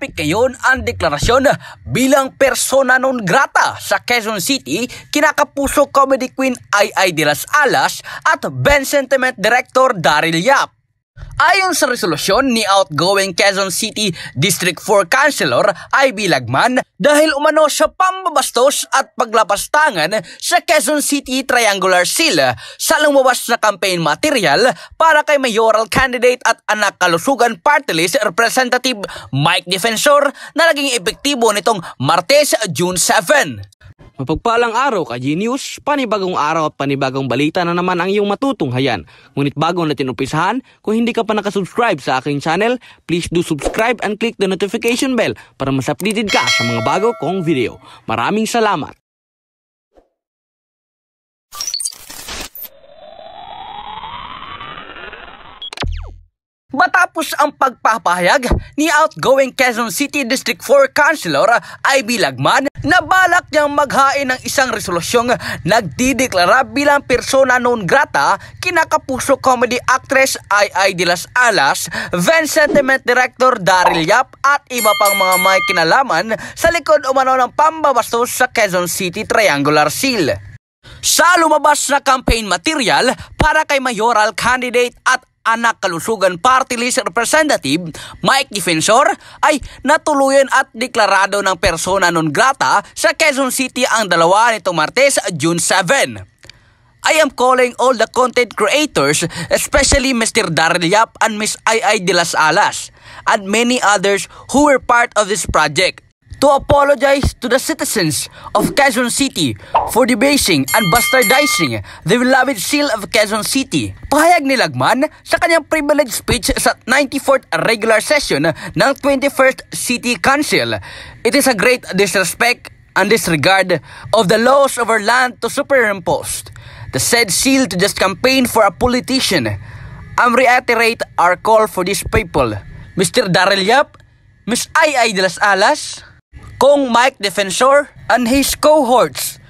topic ngayon ang deklarasyon bilang persona non grata sa Quezon City kinakapuso Comedy Queen Ai Ay De Las Alas at Ben Sentiment Director Daryl Yap. Ayon sa resolusyon ni outgoing Quezon City District 4 Councilor Ivy Lagman dahil umano sa pambabastos at paglapastangan sa Quezon City Triangular Seal sa lumabas na campaign material para kay mayoral candidate at anak kalusugan party list Representative Mike Defensor na naging epektibo nitong Martes, June 7. Mapagpalang araw ka, Genius. Panibagong araw at panibagong balita na naman ang iyong matutunghayan. Ngunit bago natin umpisahan, kung hindi ka pa nakasubscribe sa aking channel, please do subscribe and click the notification bell para mas updated ka sa mga bago kong video. Maraming salamat! Matapos ang pagpapahayag ni outgoing Quezon City District 4 Councilor Ivy Lagman na balak niyang maghain ng isang resolusyong nagdideklara bilang persona non grata kina Kapuso comedy actress Ai de las Alas, Van Sentiment Director Daryl Yap at iba pang mga may kinalaman sa likod umano ng pambabastos sa Quezon City Triangular Seal. Sa lumabas na campaign material para kay mayoral candidate at anak kalusugan party list representative Mike Defensor ay natuluyan at deklarado ng persona non grata sa Quezon City ang dalawa nitong Martes, June 7. I am calling all the content creators, especially Mr. Daryl Yap and Ms. Ai Ai de las Alas, and many others who were part of this project to apologize to the citizens of Quezon City for debasing and bastardizing the beloved seal of Quezon City. Pahayag ni Lagman sa kanyang privileged speech sa 94th regular session ng 21st City Council. It is a great disrespect and disregard of the laws of our land to superimpose the said seal to just campaign for a politician. I'm reiterate our call for these people. Mr. Daryl Yap, Ms. Ai Ai de las Alas, Kong Mike Defensor and his cohorts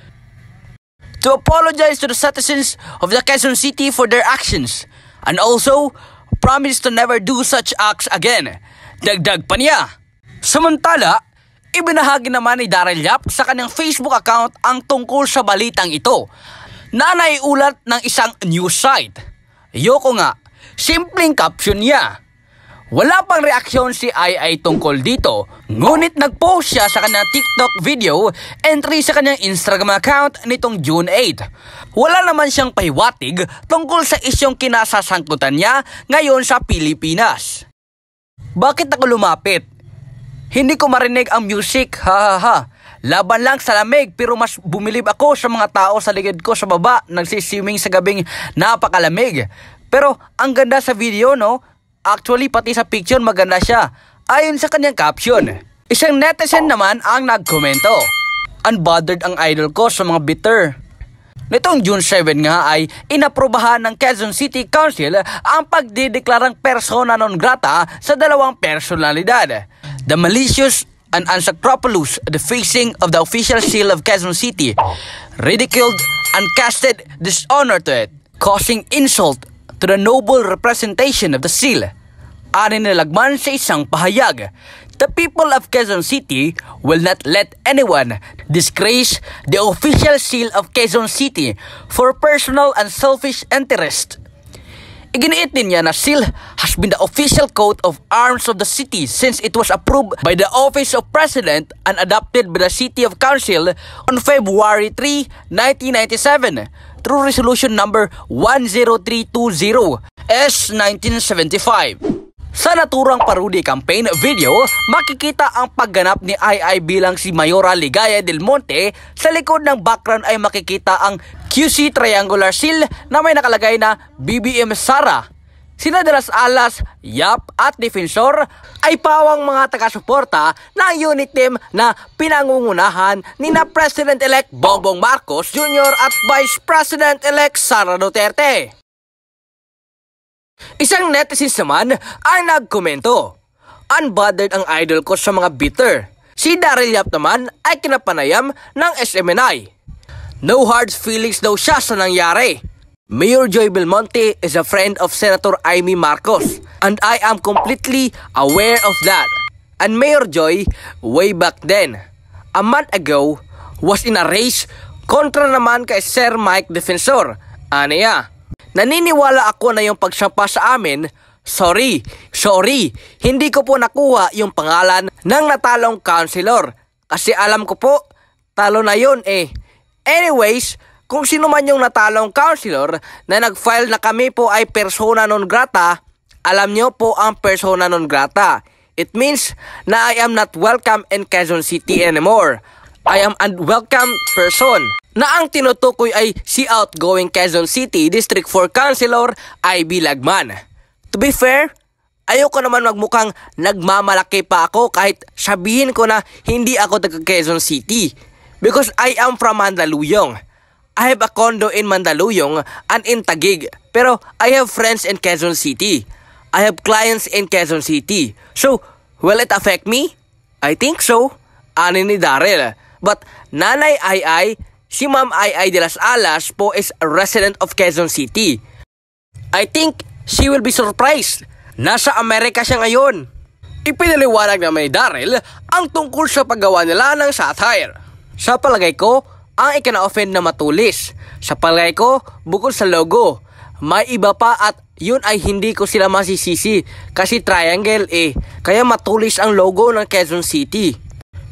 to apologize to the citizens of the Quezon City for their actions and also promise to never do such acts again. Dagdag pa niya. Samantala, ibinahagi naman ni Daryl Yap sa kanyang Facebook account ang tungkol sa balitang ito na naiulat ng isang news site. Yoko nga, simpleng caption niya wala pang reaksyon si Ai Ai tungkol dito, ngunit nag-post siya sa kanyang TikTok video entry sa kanyang Instagram account nitong June 8. Wala naman siyang pahiwatig tungkol sa isyong kinasasangkutan niya ngayon sa Pilipinas. Bakit ako lumapit? Hindi ko marinig ang music, ha ha ha. Laban lang sa lamig pero mas bumilib ako sa mga tao sa likod ko sa baba nagsiswimming sa gabing napakalamig. Pero ang ganda sa video no, Actually pati sa picture maganda siya ayon sa kanyang caption. Isang netizen naman ang nagkomento. Unbothered ang idol ko sa mga bitter. Nitong June 7 nga ay inaprubahan ng Quezon City Council ang pagdideklarang persona non grata sa dalawang personalidad. The malicious and unsacropolous defacing of the official seal of Quezon City, ridiculed and casted dishonor to it, causing insult to the noble representation of the seal. Ani nilagman sa isang pahayag, the people of Quezon City will not let anyone disgrace the official seal of Quezon City for personal and selfish interest. Iginiit din niya na seal has been the official coat of arms of the city since it was approved by the Office of President and adopted by the City of Council on February 3, 1997 through Resolution Number 10320 S1975. Sa naturang parody campaign video, makikita ang pagganap ni II bilang si Mayora Ligaya del Monte. Sa likod ng background ay makikita ang QC triangular seal na may nakalagay na BBM Sara Sina Dalas Alas, Yap at Defensor ay pawang mga taga-suporta ng unit team na pinangungunahan ni na President-elect Bongbong Marcos Jr. at Vice President-elect Sara Duterte. Isang netizens naman ay nagkomento, Unbothered ang idol ko sa mga bitter. Si Daryl Yap naman ay kinapanayam ng SMNI. No hard feelings daw siya sa nangyari. Mayor Joy Belmonte is a friend of Senator Amy Marcos and I am completely aware of that. And Mayor Joy, way back then, a month ago, was in a race kontra naman kay Sir Mike Defensor. Ano ya? Naniniwala ako na yung pagsampa sa amin, sorry, sorry, hindi ko po nakuha yung pangalan ng natalong councilor. Kasi alam ko po, talo na yun eh. Anyways, kung sino man yung natalong counselor na nag-file na kami po ay persona non grata, alam nyo po ang persona non grata. It means na I am not welcome in Quezon City anymore. I am unwelcome person na ang tinutukoy ay si outgoing Quezon City District 4 Councilor IB Lagman. To be fair, ayoko naman magmukhang nagmamalaki pa ako kahit sabihin ko na hindi ako taga Quezon City because I am from Mandaluyong. I have a condo in Mandaluyong and in Tagig. Pero I have friends in Quezon City. I have clients in Quezon City. So, will it affect me? I think so. Ani ni Daryl. But Nanay Ai Ai, si Ma'am Ai Ai de las Alas po is a resident of Quezon City. I think she will be surprised. Nasa Amerika siya ngayon. Ipinaliwanag naman ni Daryl ang tungkol sa paggawa nila ng satire. Sa palagay ko, ang ikina-offend na matulis. Sa palay ko, bukod sa logo, may iba pa at yun ay hindi ko sila masisisi kasi triangle eh. Kaya matulis ang logo ng Quezon City.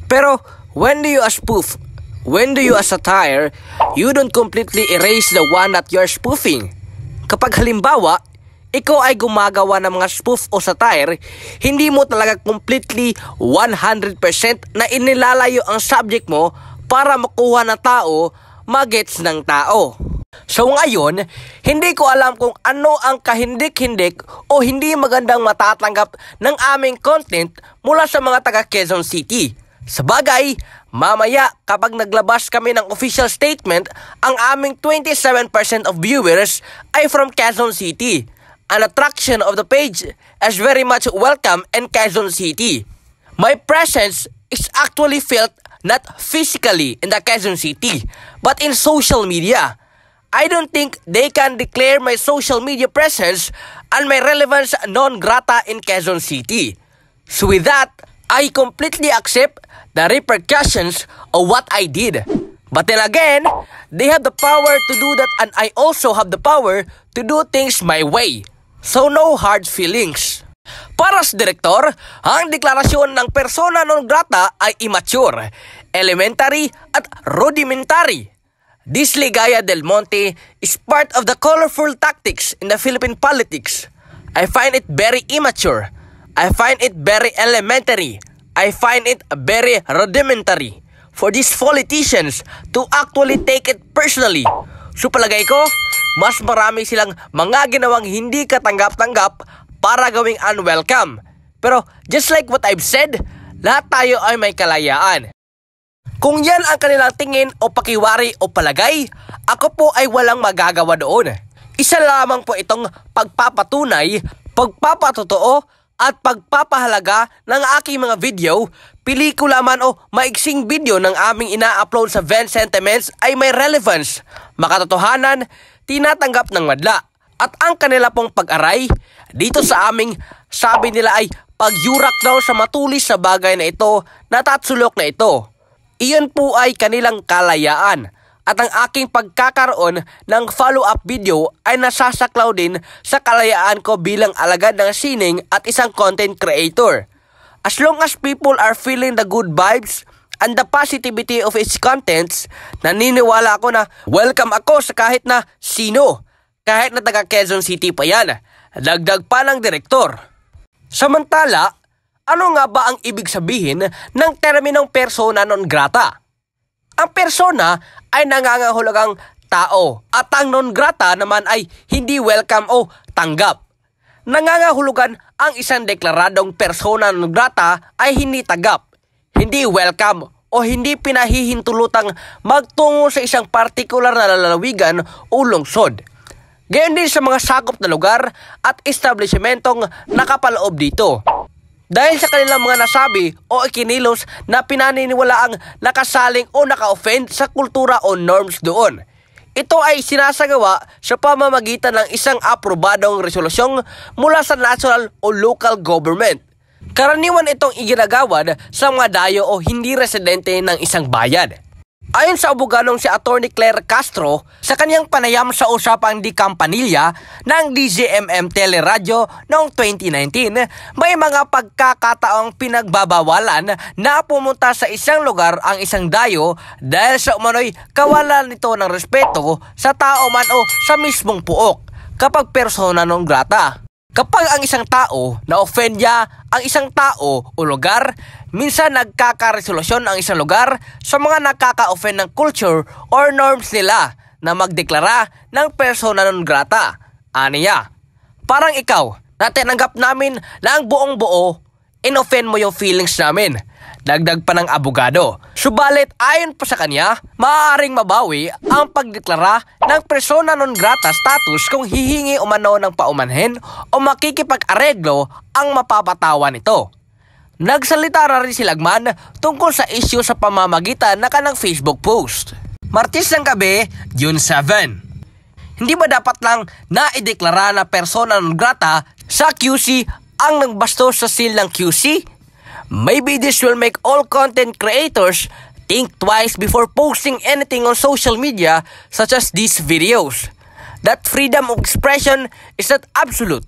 Pero when do you as spoof? When do you a satire? You don't completely erase the one that you're spoofing. Kapag halimbawa, ikaw ay gumagawa ng mga spoof o satire, hindi mo talaga completely 100% na inilalayo ang subject mo para makuha ng tao, magets ng tao. So ngayon, hindi ko alam kung ano ang kahindik-hindik o hindi magandang matatanggap ng aming content mula sa mga taga Quezon City. Sabagay, mamaya kapag naglabas kami ng official statement, ang aming 27% of viewers ay from Quezon City. An attraction of the page is very much welcome in Quezon City. My presence is actually felt not physically in the Quezon City, but in social media. I don't think they can declare my social media presence and my relevance non grata in Quezon City. So with that, I completely accept the repercussions of what I did. But then again, they have the power to do that and I also have the power to do things my way. So no hard feelings. Para sa direktor, ang deklarasyon ng persona non grata ay immature, elementary at rudimentary. This Ligaya Del Monte is part of the colorful tactics in the Philippine politics. I find it very immature. I find it very elementary. I find it very rudimentary for these politicians to actually take it personally. So palagay ko, mas marami silang mga ginawang hindi katanggap-tanggap para gawing unwelcome. Pero just like what I've said, lahat tayo ay may kalayaan. Kung yan ang kanilang tingin o pakiwari o palagay, ako po ay walang magagawa doon. Isa lamang po itong pagpapatunay, pagpapatotoo, at pagpapahalaga ng aking mga video, pelikula man o maiksing video ng aming ina-upload sa Vent Sentiments ay may relevance, makatotohanan, tinatanggap ng madla. At ang kanila pong pag-aray, dito sa aming, sabi nila ay pagyurak daw sa matulis sa bagay na ito natatsulok na ito. Iyon po ay kanilang kalayaan at ang aking pagkakaroon ng follow-up video ay nasasaklaw din sa kalayaan ko bilang alagad ng sining at isang content creator. As long as people are feeling the good vibes and the positivity of its contents, naniniwala ako na welcome ako sa kahit na sino, kahit na taga Quezon City pa yan. Dagdag pa ng direktor. Samantala, ano nga ba ang ibig sabihin ng terminong persona non grata? Ang persona ay nangangahulugang tao at ang non grata naman ay hindi welcome o tanggap. Nangangahulugan ang isang deklaradong persona non grata ay hindi tagap, hindi welcome o hindi pinahihintulutang magtungo sa isang partikular na lalawigan o lungsod. Gayon din sa mga sakop na lugar at establishmentong nakapaloob dito. Dahil sa kanilang mga nasabi o ikinilos na pinaniniwalaang nakasaling o naka-offend sa kultura o norms doon. Ito ay sinasagawa sa pamamagitan ng isang aprobadong resolusyong mula sa national o local government. Karaniwan itong iginagawad sa mga dayo o hindi residente ng isang bayan. Ayon sa obuganong si Attorney Claire Castro sa kanyang panayam sa usapang di kampanilya ng DZMM Teleradyo noong 2019, may mga pagkakataong pinagbabawalan na pumunta sa isang lugar ang isang dayo dahil sa umano'y kawalan nito ng respeto sa tao man o sa mismong puok kapag persona non grata. Kapag ang isang tao na-offend niya ang isang tao o lugar, Minsan nagkakaresolusyon ang isang lugar sa mga nakaka-offend ng culture or norms nila na magdeklara ng persona non grata. Aniya, parang ikaw, natinanggap namin na ang buong buo, inoffend mo yung feelings namin. Dagdag pa ng abogado. Subalit ayon pa sa kanya, maaaring mabawi ang pagdeklara ng persona non grata status kung hihingi umano ng paumanhin o makikipag-areglo ang mapapatawa nito. Nagsalita ra rin si Lagman tungkol sa isyu sa pamamagitan na kanang Facebook post. Martis ng gabi, June 7. Hindi ba dapat lang naideklara na persona non grata sa QC ang nagbastos sa seal ng QC? Maybe this will make all content creators think twice before posting anything on social media such as these videos. That freedom of expression is not absolute.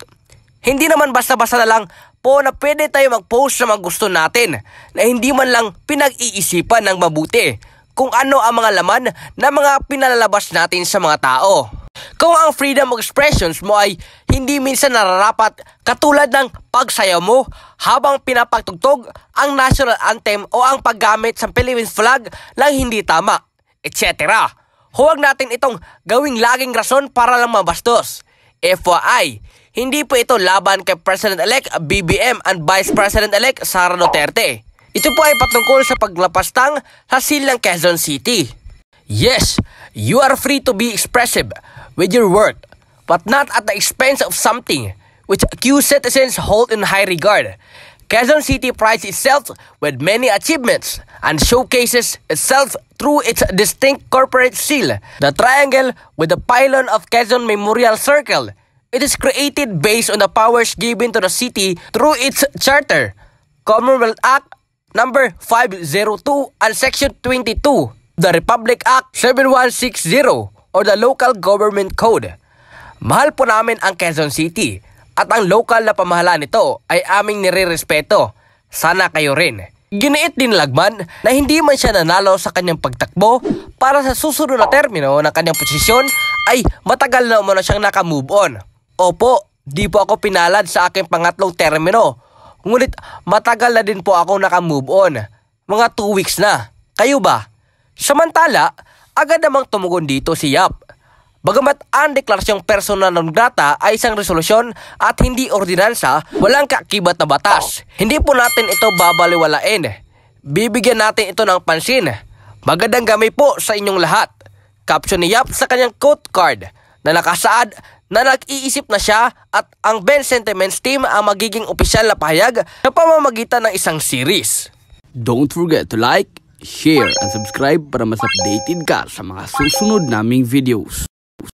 Hindi naman basta-basta na lang po na pwede tayo mag-post sa mga gusto natin na hindi man lang pinag-iisipan ng mabuti kung ano ang mga laman na mga pinalalabas natin sa mga tao. Kung ang freedom of expressions mo ay hindi minsan nararapat katulad ng pagsayaw mo habang pinapagtugtog ang national anthem o ang paggamit sa Philippine flag ng hindi tama, etc. Huwag natin itong gawing laging rason para lang mabastos. FYI, hindi po ito laban kay President-elect BBM and Vice President-elect Sara Duterte. Ito po ay patungkol sa paglapastang hasil ng Quezon City. Yes, you are free to be expressive with your work, but not at the expense of something which accused citizens hold in high regard. Quezon City prides itself with many achievements and showcases itself through its distinct corporate seal, the triangle with the pylon of Quezon Memorial Circle It is created based on the powers given to the city through its charter, Commonwealth Act number 502 and section 22, the Republic Act 7160 or the Local Government Code. Mahal po namin ang Quezon City at ang local na pamahalaan nito ay aming nirerespeto. Sana kayo rin. Giniit din Lagman na hindi man siya nanalo sa kanyang pagtakbo para sa susunod na termino ng kanyang posisyon ay matagal na umano siyang nakamove on. Opo, di po ako pinalad sa aking pangatlong termino. Ngunit matagal na din po ako nakamove on. Mga 2 weeks na. Kayo ba? Samantala, agad namang tumugon dito si Yap. Bagamat ang deklarasyong persona non grata ay isang resolusyon at hindi ordinansa, walang kakibat na batas. Hindi po natin ito babaliwalain. Bibigyan natin ito ng pansin. Magandang gamay po sa inyong lahat. Caption ni Yap sa kanyang quote card na nakasaad na nag-iisip na siya at ang Ben Sentiments team ang magiging opisyal na pahayag na pamamagitan ng isang series. Don't forget to like, share, and subscribe para mas updated ka sa mga susunod naming videos.